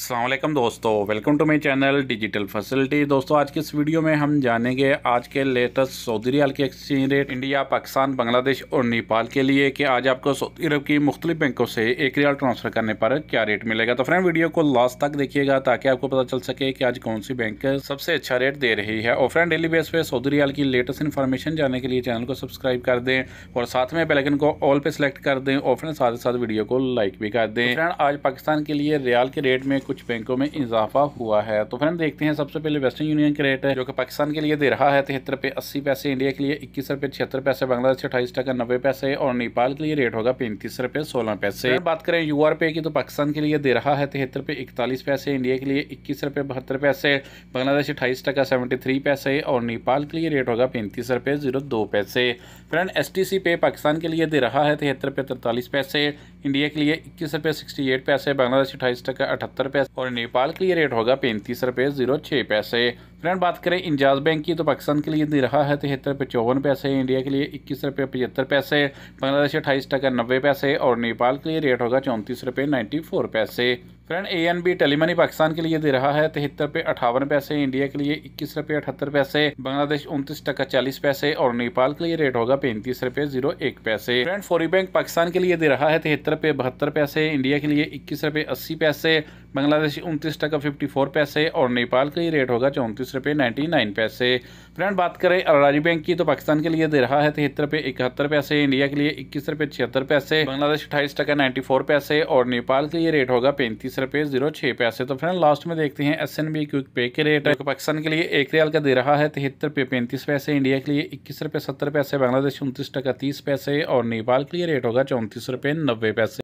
असलम दोस्तों welcome to my channel digital facility दोस्तों आज के इस वीडियो में हम जानेंगे आज के लेटेस्ट सऊदी रियाल के exchange rate India Pakistan Bangladesh और नेपाल के लिए कि आज आपको सऊदी अरब की मुख्तलिफ बैंकों से एक रियाल ट्रांसफ़र करने पर क्या रेट मिलेगा तो फ्रेंड वीडियो को लास्ट तक देखिएगा ताकि आपको पता चल सके कि आज कौन सी बैंक सबसे अच्छा रेट दे रही है और फ्रेंड डेली बेस पे सऊदी रियाल की लेटेस्ट इन्फॉर्मेशन जानने के लिए चैनल को सब्सक्राइब कर दें और साथ में बेलकन को ऑल पे सेलेक्ट कर दें और फ्रेंड साथ ही साथ वीडियो को लाइक भी कर दें फ्रेंड तो आज पाकिस्तान के लिए रियाल के रेट में कुछ बैंकों में इजाफा हुआ है तो फ्रेंड देखते हैं सबसे पहले वेस्टर्न यूनियन के रेट जो कि पाकिस्तान के लिए दे रहा है तिहत्तर पे अस्सी पैसे इंडिया के लिए इक्कीस रुपये छिहत्तर पैसे बांग्लादेश अठाईस टका नब्बे पैसे और नेपाल के लिए रेट होगा पैंतीस रुपये सोलह पैसे बात करें यू आर पे की तो पाकिस्तान के लिए दे रहा है तिहत्तर पे इकतालीस पैसे इंडिया के लिए इक्कीस रुपये बहत्तर पैसे बांग्लादेश अठाईस टका सेवेंटी थ्री पैसे और नेपाल के लिए रेट होगा पैंतीस रुपये जीरो दो पैसे फ्रेंड एस टी सी पे पाकिस्तान के लिए दे रहा है तिहत्तर रुपये तरतालीस पैसे इंडिया के लिए इक्कीस रुपये सिक्सटी एट पैसे बांग्लादेश अठाईस टका अठहत्तर पैसे और नेपाल के लिए रेट होगा पैंतीस रुपये जीरो छः पैसे फ्रेंड बात करें इंजाज बैंक की तो पाकिस्तान के लिए दे रहा है तिहत्तर तो रुपये चौवन पैसे इंडिया के लिए इक्कीस रुपये पचहत्तर पैसे बांग्लादेश अट्ठाईस टका नब्बे पैसे और नेपाल के लिए रेट होगा चौंतीस रुपये नाइन्टी फोर पैसे friend A N B Telemoney Pakistan के लिए दे रहा है तिहत्तर तो रुपये अठावन पैसे इंडिया के लिए इक्कीस रुपये अठहत्तर पैसे बांग्लादेश उनतीस टका चालीस पैसे और नेपाल के लिए रेट होगा पैंतीस रुपये जीरो एक पैसे फ्रेंड फोरी बैंक पाकिस्तान के लिए दे रहा है तिहत्तर तो रुपये बहत्तर पैसे इंडिया के लिए इक्कीस रुपये अस्सी पैसे बांग्लादेश उनतीस टका फिफ्टी फोर पैसे और नेपाल के लिए रेट होगा चौंतीस चौबीस रुपये नाइन्टी नाइन पैसे फ्रेंड बात करें अरारी बैंक की तो पाकिस्तान के लिए दे रहा है तिहत्तर रुपये इकहत्तर पैसे इंडिया के लिए इक्कीस रुपये छिहत्तर पैसे बांग्लादेश अठाईस टका नाइन्टी फोर पैसे और नेपाल के लिए रेट होगा पैंतीस रुपये जीरो छः पैसे तो फ्रेंड लास्ट में देखते हैं एस एन बी क्विक पे के रेट तो पाकिस्तान के लिए एक रियाल का दे रहा है तिहत्तर रुपये पैंतीस पैसे इंडिया के लिए इक्कीस रुपये सत्तर पैसे बांग्लादेश उनतीस टका तीस पैसे और नेपाल के लिए रेट होगा चौंतीस रुपये नब्बे पैसे